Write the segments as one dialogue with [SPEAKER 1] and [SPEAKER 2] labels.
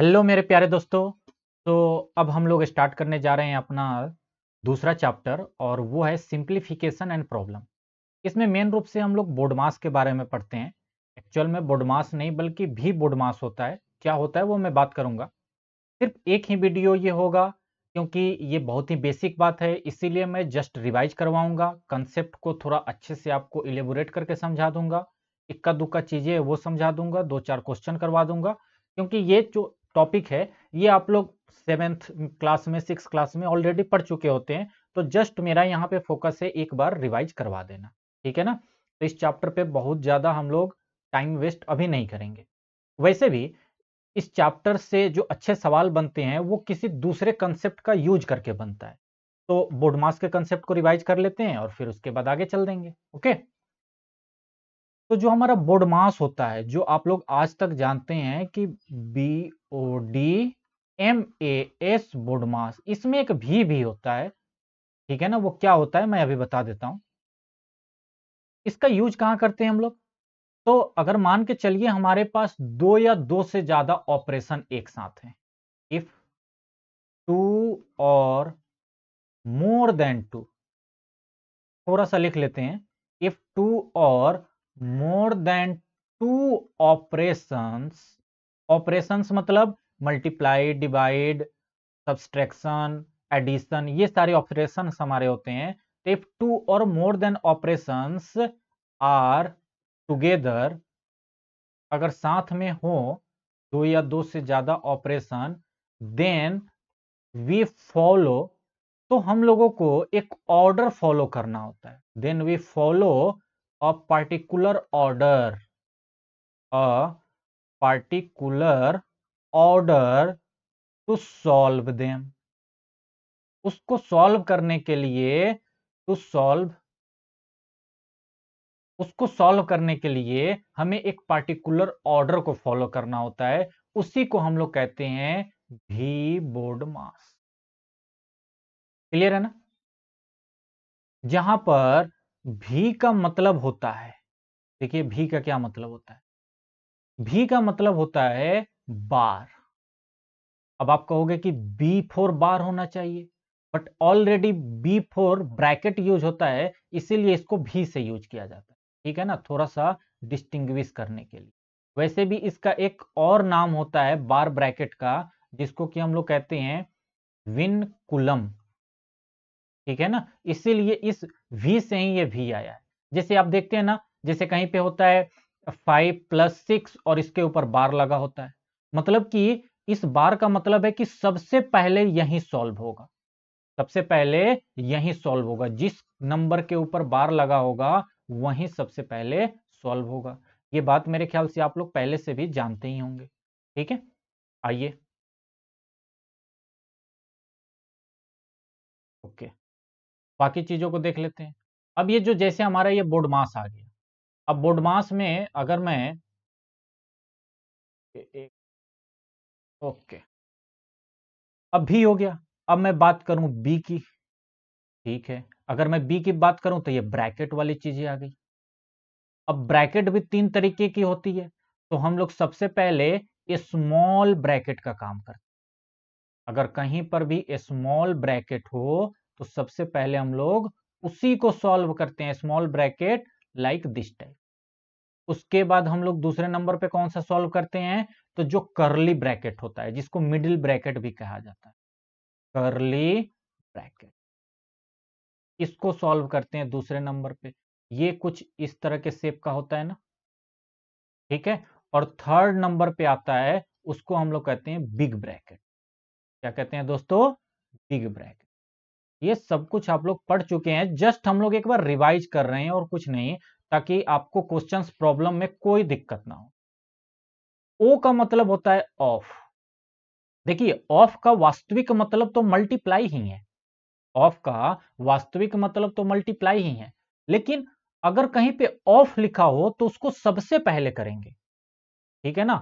[SPEAKER 1] hello मेरे प्यारे दोस्तों तो अब हम लोग स्टार्ट करने जा रहे हैं अपना दूसरा चैप्टर और वो है सिंप्लीफिकेशन एंड प्रॉब्लम इसमें मेन रूप से हम लोग बोडमास के बारे में पढ़ते हैं एक्चुअल में बोडमास नहीं बल्कि भी बोडमास होता है क्या होता है वो मैं बात करूंगा सिर्फ एक ही वीडियो ये होगा क्योंकि ये बहुत ही बेसिक बात है इसीलिए मैं जस्ट रिवाइज करवाऊँगा कंसेप्ट को थोड़ा अच्छे से आपको इलेबोरेट करके समझा दूंगा इक्का दुक्का चीज़ें वो समझा दूंगा दो चार क्वेश्चन करवा दूंगा क्योंकि ये जो टॉपिक है ये आप लोग सेवेंथ क्लास में सिक्स क्लास में ऑलरेडी पढ़ चुके होते हैं तो जस्ट मेरा यहाँ पे फोकस है एक बार रिवाइज करवा देना ठीक है ना तो इस चैप्टर पे बहुत ज़्यादा हम लोग टाइम वेस्ट अभी नहीं करेंगे वैसे भी इस चैप्टर से जो अच्छे सवाल बनते हैं वो किसी दूसरे कंसेप्ट का यूज करके बनता है तो बोर्डमास के कंसेप्ट को रिवाइज कर लेते हैं और फिर उसके बाद आगे चल देंगे ओके तो जो हमारा बोर्ड मास होता है जो आप लोग आज तक जानते हैं कि B O D M A S बोर्ड मास इसमें एक भी भी होता है ठीक है ना वो क्या होता है मैं अभी बता देता हूं इसका यूज कहाँ करते हैं हम लोग तो अगर मान के चलिए हमारे पास दो या दो से ज्यादा ऑपरेशन एक साथ हैं इफ टू और मोर देन टू थोड़ा सा लिख लेते हैं इफ टू और more than two operations operations मतलब मल्टीप्लाई डिवाइड सब्सट्रैक्शन एडिशन ये सारे ऑपरेशन हमारे होते हैं तो इफ टू और more than operation are together अगर साथ में हो दो या दो से ज्यादा ऑपरेशन देन वी फॉलो तो हम लोगों को एक ऑर्डर फॉलो करना होता है then we follow a particular order a particular order to solve them उसको सॉल्व करने के लिए टू सॉल्व उसको सॉल्व करने के लिए हमें एक पार्टिकुलर ऑर्डर को फॉलो करना होता है उसी को हम लोग कहते हैं भी बोर्ड मास क्लियर है ना जहां पर भी का मतलब होता है देखिए भी का क्या मतलब होता है भी का मतलब होता है बार अब आप कहोगे कि बी फोर बार होना चाहिए but already B four bracket use होता है इसीलिए इसको भी से यूज किया जाता है ठीक है ना थोड़ा सा डिस्टिंग करने के लिए वैसे भी इसका एक और नाम होता है बार ब्रैकेट का जिसको कि हम लोग कहते हैं विन कुलम ठीक है ना इसीलिए इस वी से ही ये वी आया है जैसे आप देखते हैं ना जैसे कहीं पे होता है फाइव प्लस सिक्स और इसके ऊपर बार लगा होता है मतलब कि इस बार का मतलब है कि सबसे पहले यही सॉल्व होगा सबसे पहले यही सॉल्व होगा जिस नंबर के ऊपर बार लगा होगा वही सबसे पहले सॉल्व होगा ये बात मेरे ख्याल से आप लोग पहले से भी जानते ही होंगे ठीक है आइए बाकी चीज़ों को देख लेते हैं अब ये जो जैसे हमारा ये बोर्ड मास आ गया अब बोर्ड मास में अगर मैं एक ओके अब भी हो गया अब मैं बात करूं बी की ठीक है अगर मैं बी की बात करूं तो ये ब्रैकेट वाली चीजें आ गई अब ब्रैकेट भी तीन तरीके की होती है तो हम लोग सबसे पहले स्मॉल ब्रैकेट का काम करते अगर कहीं पर भी स्मॉल ब्रैकेट हो तो सबसे पहले हम लोग उसी को सॉल्व करते हैं small bracket like this type उसके बाद हम लोग दूसरे नंबर पे कौन सा सॉल्व करते हैं तो जो करली ब्रैकेट होता है जिसको मिडिल ब्रैकेट भी कहा जाता है करली ब्रैकेट इसको सॉल्व करते हैं दूसरे नंबर पे ये कुछ इस तरह के सेप का होता है ना ठीक है और थर्ड नंबर पे आता है उसको हम लोग कहते हैं बिग ब्रैकेट क्या कहते हैं दोस्तों बिग ब्रैकेट ये सब कुछ आप लोग पढ़ चुके हैं जस्ट हम लोग एक बार रिवाइज कर रहे हैं और कुछ नहीं ताकि आपको क्वेश्चन प्रॉब्लम में कोई दिक्कत ना हो ओ का मतलब होता है ऑफ देखिए ऑफ का वास्तविक मतलब तो मल्टीप्लाई ही है ऑफ का वास्तविक मतलब तो मल्टीप्लाई ही है लेकिन अगर कहीं पे ऑफ लिखा हो तो उसको सबसे पहले करेंगे ठीक है ना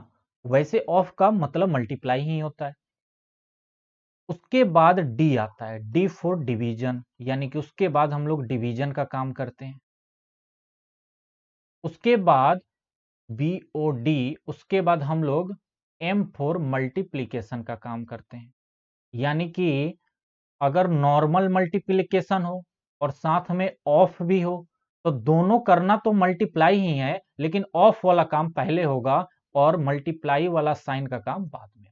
[SPEAKER 1] वैसे ऑफ का मतलब मल्टीप्लाई ही होता है उसके बाद डी आता है डी फॉर डिवीजन यानी कि उसके बाद हम लोग डिवीजन का काम करते हैं उसके बाद बी ओ डी उसके बाद हम लोग एम फॉर मल्टीप्लीकेशन का काम करते हैं यानी कि अगर नॉर्मल मल्टीप्लीकेशन हो और साथ में ऑफ भी हो तो दोनों करना तो मल्टीप्लाई ही है लेकिन ऑफ वाला काम पहले होगा और मल्टीप्लाई वाला साइन का काम बाद में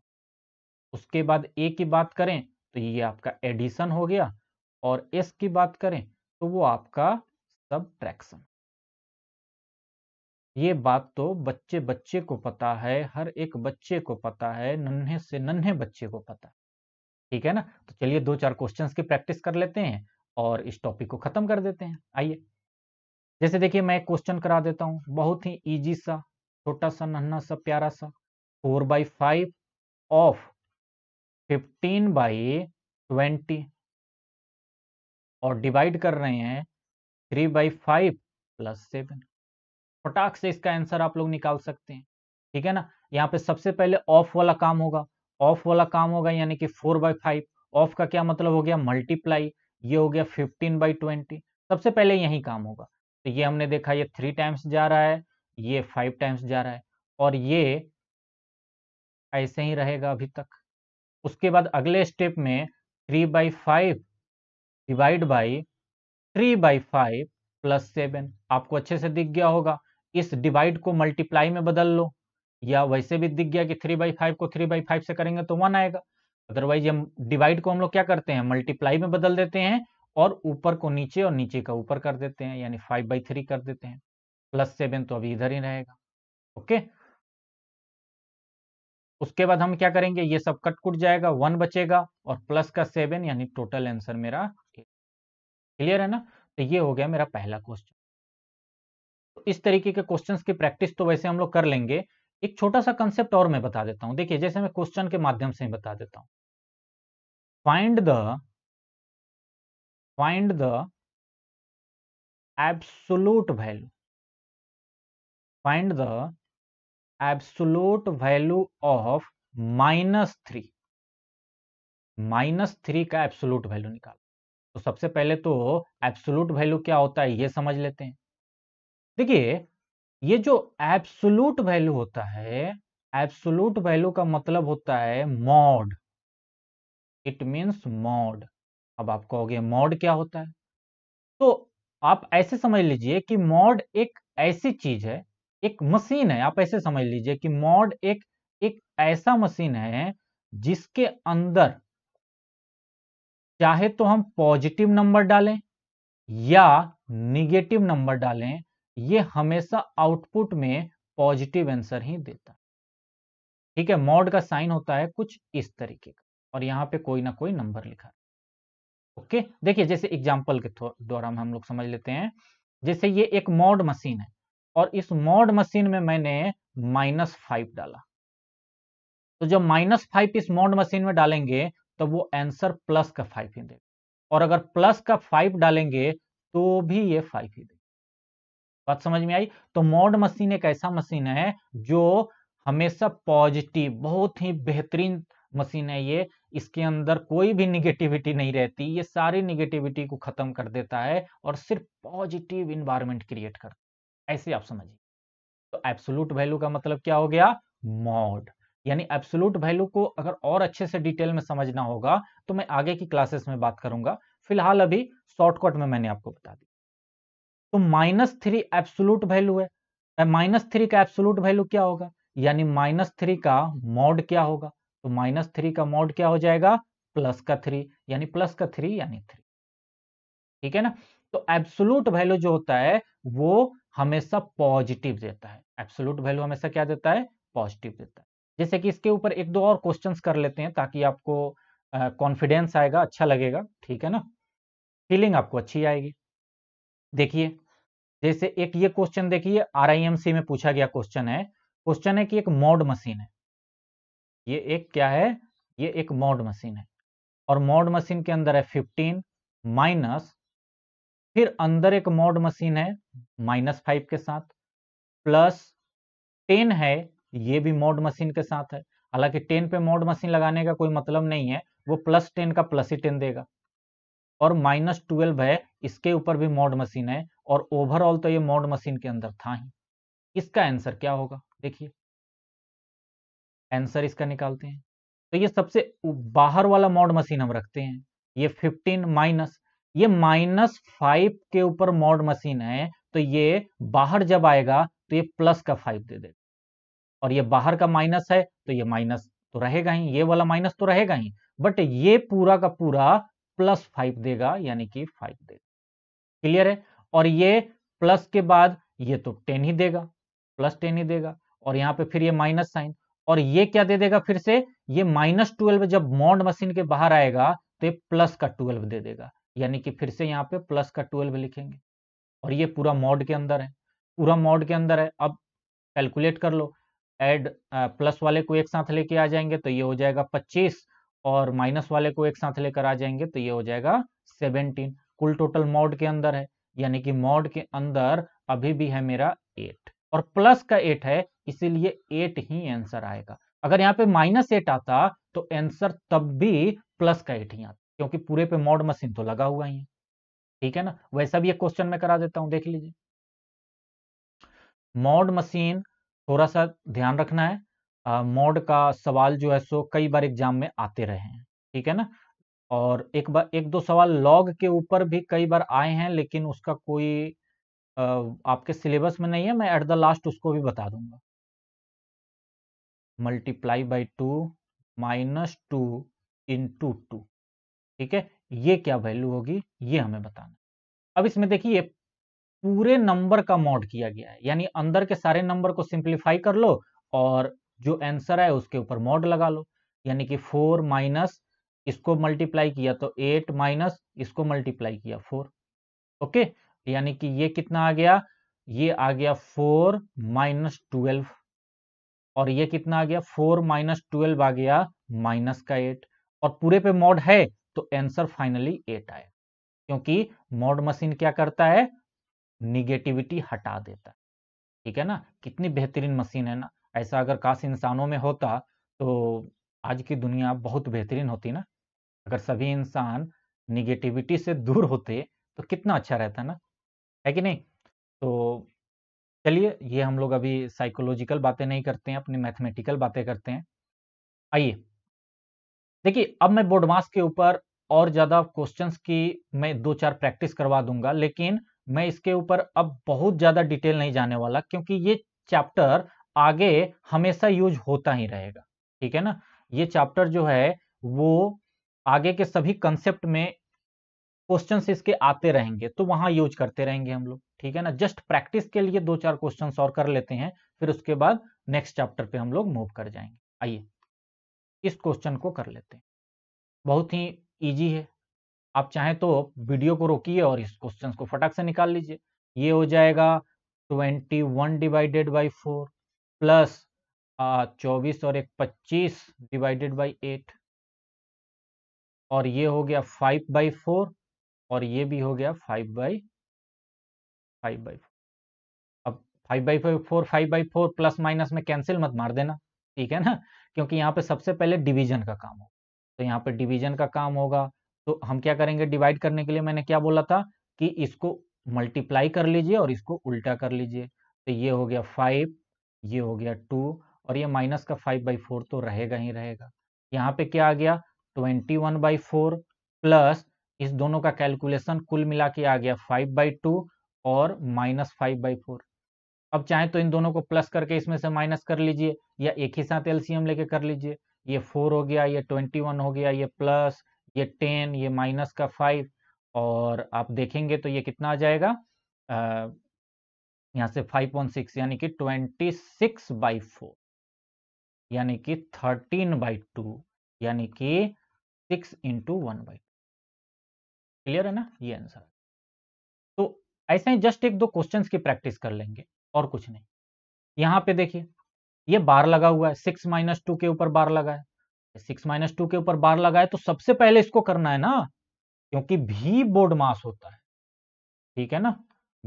[SPEAKER 1] उसके बाद ए की बात करें तो ये आपका एडिशन हो गया और एस की बात करें तो वो आपका सब ये बात तो बच्चे बच्चे को पता है हर एक बच्चे को पता है नन्हे से नन्हे बच्चे को पता ठीक है ना तो चलिए दो चार क्वेश्चंस की प्रैक्टिस कर लेते हैं और इस टॉपिक को खत्म कर देते हैं आइए जैसे देखिए मैं एक क्वेश्चन करा देता हूँ बहुत ही ईजी सा छोटा सा नन्हा सा प्यारा सा four by five of fifteen by twenty और डिवाइड कर रहे हैं three by five plus seven फटाक से इसका आंसर आप लोग निकाल सकते हैं ठीक है ना यहाँ पे सबसे पहले ऑफ वाला काम होगा ऑफ वाला काम होगा यानी कि फोर बाई फाइव ऑफ का क्या मतलब हो गया मल्टीप्लाई ये हो गया फिफ्टीन बाई ट्वेंटी सबसे पहले यही काम होगा तो ये हमने देखा ये थ्री टाइम्स जा रहा है ये फाइव टाइम्स जा रहा है और ये ऐसे ही रहेगा अभी तक उसके बाद अगले स्टेप में three by five divide by three by five plus seven आपको अच्छे से दिख गया होगा इस डिवाइड को मल्टीप्लाई में बदल लो या वैसे भी दिख गया कि थ्री बाई फाइव को थ्री बाई फाइव से करेंगे तो वन आएगा अदरवाइज हम डिवाइड को हम लोग क्या करते हैं मल्टीप्लाई में बदल देते हैं और ऊपर को नीचे और नीचे का ऊपर कर देते हैं यानी फाइव बाई थ्री कर देते हैं प्लस सेवन तो अभी इधर ही रहेगा ओके उसके बाद हम क्या करेंगे ये सब कट कुट जाएगा वन बचेगा और प्लस का सेवन यानी टोटल आंसर मेरा क्लियर है ना तो ये हो गया मेरा पहला क्वेश्चन तो इस तरीके के क्वेश्चन की प्रैक्टिस तो वैसे हम लोग कर लेंगे एक छोटा सा कंसेप्ट और मैं बता देता हूँ देखिए जैसे मैं क्वेश्चन के माध्यम से ही बता देता हूँ find the find the absolute value find the absolute value of minus three minus three का एब्सोलूट वैल्यू निकाल तो सबसे पहले तो एब्सोलूट वैल्यू क्या होता है ये समझ लेते हैं देखिए ये जो एब्सोलूट वैल्यू होता है एब्सोलूट वैल्यू का मतलब होता है मॉड इट मींस मॉड अब आप कहोगे मॉड क्या होता है तो आप ऐसे समझ लीजिए कि मॉड एक ऐसी चीज है एक मशीन है आप ऐसे समझ लीजिए कि मॉड एक एक ऐसा मशीन है जिसके अंदर चाहे तो हम पॉजिटिव नंबर डालें या निगेटिव नंबर डालें ये हमेशा आउटपुट में पॉजिटिव आंसर ही देता है ठीक है मॉड का साइन होता है कुछ इस तरीके का और यहां पे कोई ना कोई नंबर लिखा ओके देखिए जैसे एग्जाम्पल के द्वारा हम लोग समझ लेते हैं जैसे ये एक मॉड मशीन है और इस मॉड मशीन में मैंने माइनस फाइव डाला तो जब माइनस फाइव इस मॉड मशीन में डालेंगे तो वो आंसर प्लस का फाइव ही देगा और अगर प्लस का फाइव डालेंगे तो भी ये फाइव ही देगा बात समझ में आई तो मॉड मशीन एक ऐसा मशीन है जो हमेशा पॉजिटिव बहुत ही बेहतरीन मशीन है ये इसके अंदर कोई भी निगेटिविटी नहीं रहती ये सारी निगेटिविटी को खत्म कर देता है और सिर्फ पॉजिटिव इन्वायरमेंट क्रिएट करता है ऐसे आप समझिए तो एब्सोलूट वैल्यू का मतलब क्या हो गया मॉड यानी एब्सोलूट वैल्यू को अगर और अच्छे से डिटेल में समझना होगा तो मैं आगे की क्लासेस में बात करूंगा फिलहाल अभी शॉर्टकट में मैंने आपको बता दी तो माइनस थ्री एब्सोलूट वैल्यू है माइनस थ्री का एब्सोलूट वैल्यू क्या होगा यानी माइनस थ्री का मॉड क्या होगा तो माइनस थ्री का मॉड क्या हो जाएगा प्लस का थ्री यानी प्लस का थ्री यानी थ्री ठीक है ना तो एब्सोलूट वैल्यू जो होता है वो हमेशा पॉजिटिव देता है एब्सोलूट वैल्यू हमेशा क्या देता है पॉजिटिव देता है जैसे कि इसके ऊपर एक दो और क्वेश्चंस कर लेते हैं ताकि आपको कॉन्फिडेंस आएगा अच्छा लगेगा ठीक है ना फीलिंग आपको अच्छी आएगी देखिए जैसे एक ये क्वेश्चन देखिए आर में पूछा गया क्वेश्चन है क्वेश्चन है कि एक मॉड मशीन है ये एक क्या है ये एक मॉड मशीन है और मॉड मशीन के अंदर है 15 माइनस फिर अंदर एक मोड मशीन है माइनस फाइव के साथ प्लस टेन है ये भी मोड मशीन के साथ है हालांकि टेन पे मोड मशीन लगाने का कोई मतलब नहीं है वो प्लस टेन का प्लस ही टेन देगा और माइनस ट्वेल्व है इसके ऊपर भी मोड मशीन है और ओवरऑल तो ये मोड मशीन के अंदर था ही इसका आंसर क्या होगा देखिए आंसर इसका निकालते हैं तो ये सबसे बाहर वाला मोड मशीन हम रखते हैं ये 15 माइनस ये माइनस फाइव के ऊपर मॉड मशीन है तो ये बाहर जब आएगा तो ये प्लस का फाइव दे देगा और ये बाहर का माइनस है तो ये माइनस तो रहेगा ही ये वाला माइनस तो रहेगा ही बट ये पूरा का पूरा प्लस फाइव देगा यानी कि फाइव देगा क्लियर है और ये प्लस के बाद ये तो टेन ही देगा प्लस टेन ही देगा और यहाँ पे फिर ये माइनस साइन और ये क्या दे देगा फिर से ये माइनस ट्वेल्व जब मॉड मशीन के बाहर आएगा तो ये प्लस का ट्वेल्व दे देगा यानी कि फिर से यहाँ पे प्लस का ट्वेल्व लिखेंगे और ये पूरा मॉड के अंदर है पूरा मॉड के अंदर है अब कैलकुलेट कर लो एड प्लस वाले को एक साथ लेके आ जाएंगे तो ये हो जाएगा पच्चीस और माइनस वाले को एक साथ लेकर आ जाएंगे तो ये हो जाएगा सेवनटीन कुल टोटल मॉड के अंदर है यानी कि मॉड के अंदर अभी भी है मेरा एट और प्लस का एट है इसीलिए एट ही आंसर आएगा अगर यहाँ पे माइनस एट आता तो आंसर तब भी प्लस का एट ही आता क्योंकि पूरे पे मॉड मशीन तो लगा हुआ ही है ठीक है ना वैसा भी एक क्वेश्चन में करा देता हूं देख लीजिए मॉड मशीन थोड़ा सा ध्यान रखना है मॉड का सवाल जो है सो कई बार एग्जाम में आते रहे हैं ठीक है ना और एक बार एक दो सवाल लॉग के ऊपर भी कई बार आए हैं लेकिन उसका कोई आ, आपके सिलेबस में नहीं है मैं एट द लास्ट उसको भी बता दूंगा multiply by two minus two into two ठीक है ये क्या वैल्यू होगी ये हमें बताना अब इसमें देखिए पूरे नंबर का मॉड किया गया है यानी अंदर के सारे नंबर को सिंप्लीफाई कर लो और जो आंसर है उसके ऊपर मॉड लगा लो यानी कि फोर माइनस इसको मल्टीप्लाई किया तो एट माइनस इसको मल्टीप्लाई किया फोर ओके यानी कि ये कितना आ गया ये आ गया फोर माइनस ट्वेल्व और ये कितना आ गया फोर माइनस ट्वेल्व आ गया माइनस का एट और पूरे पे मॉड है तो आंसर फाइनली एट आए क्योंकि मोड मशीन क्या करता है निगेटिविटी हटा देता है ठीक है ना कितनी बेहतरीन मशीन है ना ऐसा अगर काश इंसानों में होता तो आज की दुनिया बहुत बेहतरीन होती ना अगर सभी इंसान निगेटिविटी से दूर होते तो कितना अच्छा रहता ना है कि नहीं तो चलिए ये हम लोग अभी साइकोलॉजिकल बातें नहीं करते हैं अपनी मैथमेटिकल बातें करते हैं आइए देखिए अब मैं बोर्ड मास के ऊपर और ज्यादा क्वेश्चंस की मैं दो चार प्रैक्टिस करवा दूंगा लेकिन मैं इसके ऊपर अब बहुत ज्यादा डिटेल नहीं जाने वाला क्योंकि ये चैप्टर आगे हमेशा यूज होता ही रहेगा ठीक है ना ये चैप्टर जो है वो आगे के सभी कंसेप्ट में क्वेश्चन इसके आते रहेंगे तो वहां यूज करते रहेंगे हम लोग ठीक है ना जस्ट प्रैक्टिस के लिए दो चार क्वेश्चन और कर लेते हैं फिर उसके बाद नेक्स्ट चैप्टर पे हम लोग मूव कर जाएंगे आइए इस क्वेश्चन को कर लेते हैं बहुत ही इजी है आप चाहें तो वीडियो को रोकिए और इस क्वेश्चन को फटाक से निकाल लीजिए ये हो जाएगा twenty one divided by four plus चौबीस और एक पच्चीस डिवाइडेड बाई एट और ये हो गया फाइव बाई फोर और ये भी हो गया five by five by four अब five by four five by four plus minus में कैंसिल मत मार देना ठीक है ना क्योंकि यहाँ पे सबसे पहले डिवीजन का काम होगा तो यहाँ पे डिवीजन का काम होगा तो हम क्या करेंगे डिवाइड करने के लिए मैंने क्या बोला था कि इसको मल्टीप्लाई कर लीजिए और इसको उल्टा कर लीजिए तो ये हो गया फाइव ये हो गया टू और ये माइनस का फाइव बाई फोर तो रहेगा ही रहेगा यहाँ पे क्या आ गया twenty one by four plus इस दोनों का कैलकुलेशन कुल मिला के आ गया फाइव बाई टू और माइनस फाइव बाई फोर अब चाहे तो इन दोनों को प्लस करके इसमें से माइनस कर लीजिए या एक ही साथ एलसीएम लेके कर लीजिए ये फोर हो गया ये ट्वेंटी वन हो गया ये प्लस ये टेन ये माइनस का फाइव और आप देखेंगे तो ये कितना आ जाएगा यहाँ से फाइव पॉइंट सिक्स यानी कि ट्वेंटी सिक्स बाई फोर यानी कि थर्टीन बाई टू यानी कि six into one by clear है ना ये आंसर तो ऐसे ही जस्ट एक दो क्वेश्चंस की प्रैक्टिस कर लेंगे और कुछ नहीं यहाँ पे देखिए ये बार लगा हुआ है सिक्स माइनस टू के ऊपर बार लगा है सिक्स माइनस टू के ऊपर बार लगा है तो सबसे पहले इसको करना है ना क्योंकि भी बोर्ड मास होता है ठीक है ना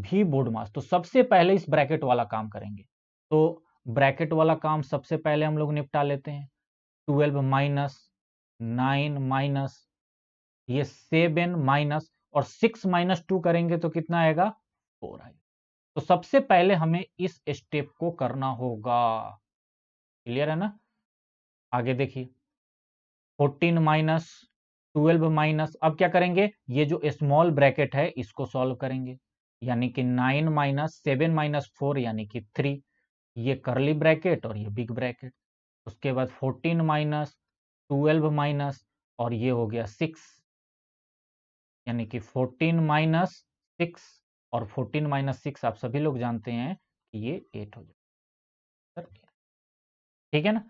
[SPEAKER 1] भी बोर्ड मास तो सबसे पहले इस ब्रैकेट वाला काम करेंगे तो ब्रैकेट वाला काम सबसे पहले हम लोग निपटा लेते हैं ट्वेल्व माइनस नाइन माइनस ये सेवन माइनस और सिक्स माइनस टू करेंगे तो कितना आएगा फोर आएगा तो सबसे पहले हमें इस स्टेप को करना होगा क्लियर है ना आगे देखिए फोर्टीन माइनस ट्वेल्व माइनस अब क्या करेंगे ये जो स्मॉल ब्रैकेट है इसको सॉल्व करेंगे यानी कि nine minus seven minus four यानी कि थ्री ये करली ब्रैकेट और ये बिग ब्रैकेट उसके बाद फोर्टीन माइनस ट्वेल्व माइनस और ये हो गया सिक्स यानी कि फोर्टीन माइनस सिक्स और फोर्टीन माइनस सिक्स आप सभी लोग जानते हैं कि ये एट हो जाएगा ठीक है ना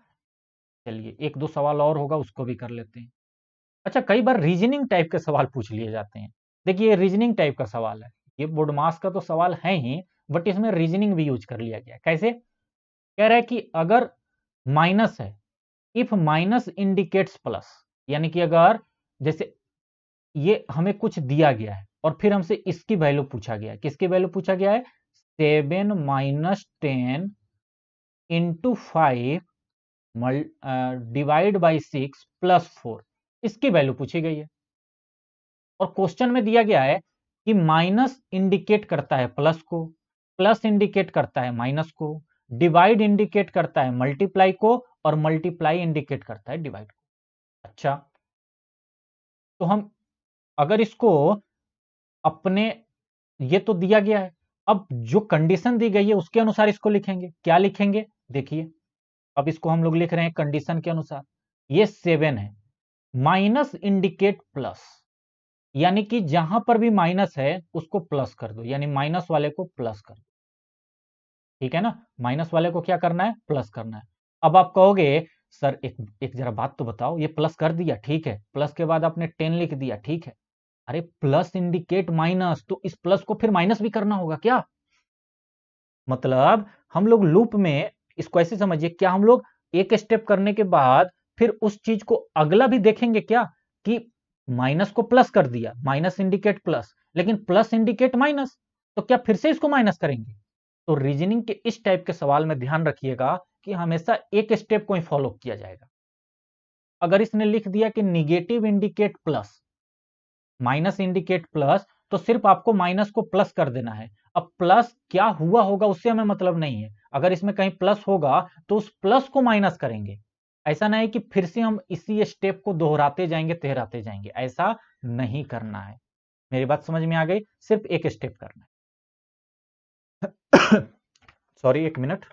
[SPEAKER 1] चलिए एक दो सवाल और होगा उसको भी कर लेते हैं अच्छा कई बार रीजनिंग टाइप के सवाल पूछ लिए जाते हैं देखिए रीजनिंग टाइप का सवाल है ये बोर्ड का तो सवाल है ही बट इसमें रीजनिंग भी यूज कर लिया गया कैसे कह रहा है कि अगर माइनस है इफ माइनस इंडिकेट्स प्लस यानी कि अगर जैसे ये हमें कुछ दिया गया है और फिर हमसे इसकी वैल्यू पूछा गया किसकी वैल्यू पूछा गया है seven minus ten into five divide by six plus four इसकी वैल्यू पूछी गई है और क्वेश्चन में दिया गया है कि माइनस इंडिकेट करता है प्लस को प्लस इंडिकेट करता है माइनस को डिवाइड इंडिकेट करता है मल्टीप्लाई को और मल्टीप्लाई इंडिकेट करता है डिवाइड को अच्छा तो हम अगर इसको अपने ये तो दिया गया है अब जो कंडीशन दी गई है उसके अनुसार इसको लिखेंगे क्या लिखेंगे देखिए अब इसको हम लोग लिख रहे हैं कंडीशन के अनुसार ये सेवन है माइनस इंडिकेट प्लस यानी कि जहां पर भी माइनस है उसको प्लस कर दो यानी माइनस वाले को प्लस कर दो ठीक है ना माइनस वाले को क्या करना है प्लस करना है अब आप कहोगे सर एक एक जरा बात तो बताओ ये प्लस कर दिया ठीक है प्लस के बाद आपने टेन लिख दिया ठीक है अरे प्लस इंडिकेट माइनस तो इस प्लस को फिर माइनस भी करना होगा क्या मतलब हम लोग लूप में इसको ऐसे समझिए क्या हम लोग एक स्टेप करने के बाद फिर उस चीज को अगला भी देखेंगे क्या कि माइनस को प्लस कर दिया माइनस इंडिकेट प्लस लेकिन प्लस इंडिकेट माइनस तो क्या फिर से इसको माइनस करेंगे तो रीजनिंग के इस टाइप के सवाल में ध्यान रखिएगा कि हमेशा एक स्टेप को ही फॉलो किया जाएगा अगर इसने लिख दिया कि negative indicate plus minus indicate plus तो सिर्फ आपको माइनस को प्लस कर देना है अब प्लस क्या हुआ होगा उससे हमें मतलब नहीं है अगर इसमें कहीं प्लस होगा तो उस प्लस को माइनस करेंगे ऐसा नहीं कि फिर से हम इसी स्टेप को दोहराते जाएंगे तेहराते जाएंगे ऐसा नहीं करना है मेरी बात समझ में आ गई सिर्फ एक स्टेप करना है सॉरी एक मिनट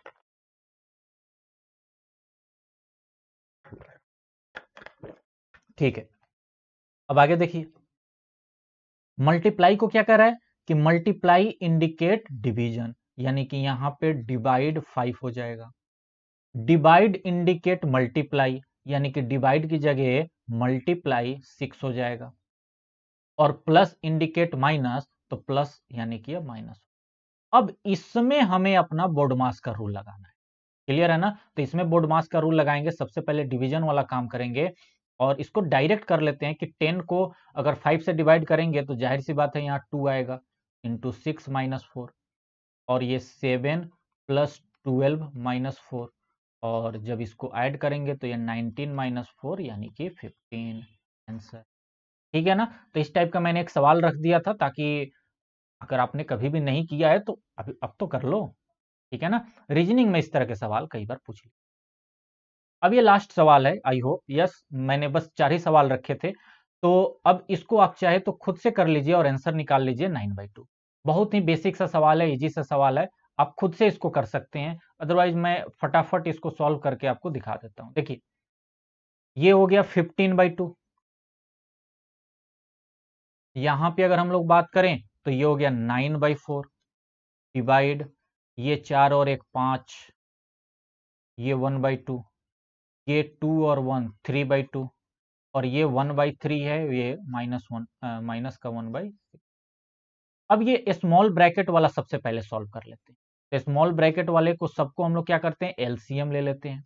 [SPEAKER 1] ठीक है अब आगे देखिए मल्टीप्लाई को क्या कर रहा है कि मल्टीप्लाई इंडिकेट डिवीजन यानी कि यहां पे डिवाइड फाइव हो जाएगा डिवाइड इंडिकेट मल्टीप्लाई यानी कि डिवाइड की जगह मल्टीप्लाई सिक्स हो जाएगा और प्लस इंडिकेट माइनस तो प्लस यानी कि माइनस अब इसमें हमें अपना बोडमास का रूल लगाना है क्लियर है ना तो इसमें बोडमास का रूल लगाएंगे सबसे पहले डिवीजन वाला काम करेंगे और इसको डायरेक्ट कर लेते हैं कि टेन को अगर फाइव से डिवाइड करेंगे तो जाहिर सी बात है यहाँ टू आएगा इंटू सिक्स माइनस फोर और ये seven plus twelve minus four और जब इसको ऐड करेंगे तो ये नाइनटीन माइनस फोर यानी कि फिफ्टीन आंसर ठीक है ना तो इस टाइप का मैंने एक सवाल रख दिया था ताकि अगर आपने कभी भी नहीं किया है तो अब अब तो कर लो ठीक है ना रीजनिंग में इस तरह के सवाल कई बार पूछ लिया अब ये लास्ट सवाल है आई होप यस मैंने बस चार ही सवाल रखे थे तो अब इसको आप चाहे तो खुद से कर लीजिए और आंसर निकाल लीजिए नाइन बाई टू बहुत ही बेसिक सा सवाल है इजी सा सवाल है आप खुद से इसको कर सकते हैं अदरवाइज मैं फटाफट इसको सॉल्व करके आपको दिखा देता हूं देखिए ये हो गया फिफ्टीन बाई टू यहां पर अगर हम लोग बात करें तो ये हो गया नाइन बाई फोर डिवाइड ये चार और एक पांच ये वन बाई टू ये टू और वन थ्री बाई टू और ये वन बाई थ्री है ये माइनस वन माइनस का वन बाई अब ये स्मॉल ब्रैकेट वाला सबसे पहले सॉल्व कर लेते हैं तो स्मॉल ब्रैकेट वाले को सबको हम लोग क्या करते हैं एलसीएम ले लेते हैं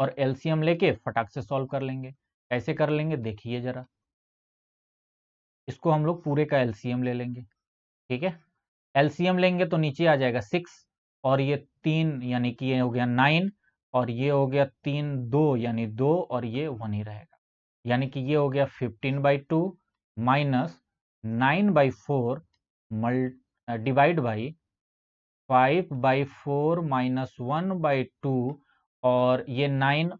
[SPEAKER 1] और एलसीएम लेके फटाक से सॉल्व कर लेंगे कैसे कर लेंगे देखिए जरा इसको हम लोग पूरे का एलसीएम ले लेंगे ठीक है एलसीएम लेंगे तो नीचे आ जाएगा सिक्स और ये तीन यानी कि ये हो गया नाइन और ये हो गया तीन दो यानी दो और ये वन ही रहेगा यानी कि ये हो गया fifteen by two minus nine by four मल divide by five by four minus one by two और ये नाइन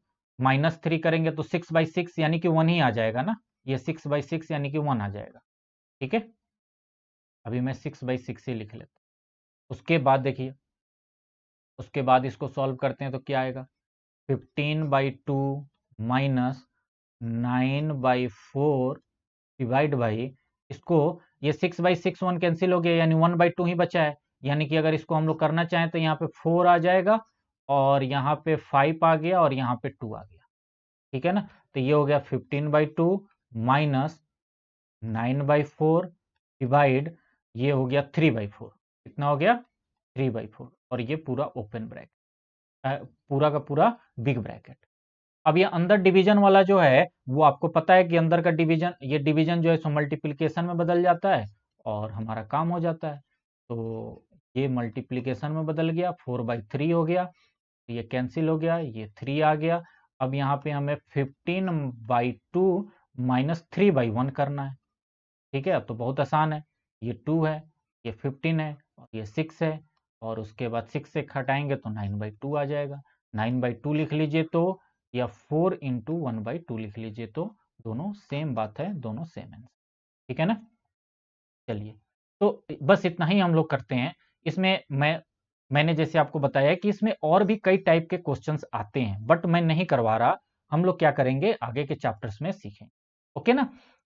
[SPEAKER 1] माइनस थ्री करेंगे तो सिक्स बाई सिक्स यानी कि वन ही आ जाएगा ना ये सिक्स बाई सिक्स यानी कि वन आ जाएगा ठीक है अभी मैं सिक्स बाई सिक्स ही लिख लेता उसके बाद देखिए उसके बाद इसको सॉल्व करते हैं तो क्या आएगा fifteen by two minus nine by four divide by इसको ये six by six one cancel हो गया यानी वन बाई टू ही बचा है यानी कि अगर इसको हम लोग करना चाहें तो यहाँ पे फोर आ जाएगा और यहाँ पे फाइव आ गया और यहाँ पे टू आ गया ठीक है ना तो ये हो गया fifteen by two minus nine by four divide ये हो गया थ्री बाई फोर कितना हो गया थ्री बाई फोर और ये पूरा ओपन ब्रैकेट पूरा का पूरा बिग ब्रैकेट अब ये अंदर डिवीजन वाला जो है वो आपको पता है कि अंदर का डिवीजन ये डिवीजन जो है सो मल्टीप्लीकेशन में बदल जाता है और हमारा काम हो जाता है तो ये मल्टीप्लीकेशन में बदल गया फोर बाई थ्री हो गया ये कैंसिल हो गया ये थ्री आ गया अब यहाँ पे हमें fifteen by two minus three by one करना है ठीक है अब तो बहुत आसान है ये टू है ये फिफ्टीन है और ये सिक्स है और उसके बाद सिक्स से खटाएंगे तो नाइन बाई टू आ जाएगा नाइन बाई टू लिख लीजिए तो या four into one by two लिख लीजिए तो दोनों सेम बात है दोनों सेम आंसर ठीक है ना चलिए तो बस इतना ही हम लोग करते हैं इसमें मैं मैंने जैसे आपको बताया कि इसमें और भी कई टाइप के क्वेश्चंस आते हैं बट मैं नहीं करवा रहा हम लोग क्या करेंगे आगे के चैप्टर्स में सीखेंगे ओके ना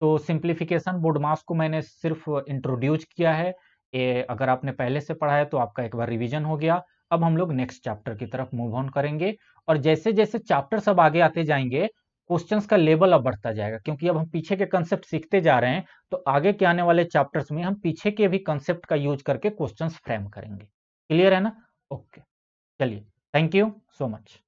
[SPEAKER 1] तो सिंप्लीफिकेशन बोर्ड मास को मैंने सिर्फ इंट्रोड्यूस किया है ये अगर आपने पहले से पढ़ा है तो आपका एक बार रिवीजन हो गया अब हम लोग नेक्स्ट चैप्टर की तरफ मूव ऑन करेंगे और जैसे जैसे चैप्टर सब आगे आते जाएंगे क्वेश्चंस का लेवल अब बढ़ता जाएगा क्योंकि अब हम पीछे के कंसेप्ट सीखते जा रहे हैं तो आगे के आने वाले चैप्टर्स में हम पीछे के भी कंसेप्ट का यूज करके क्वेश्चंस फ्रेम करेंगे क्लियर है ना ओके चलिए थैंक यू सो मच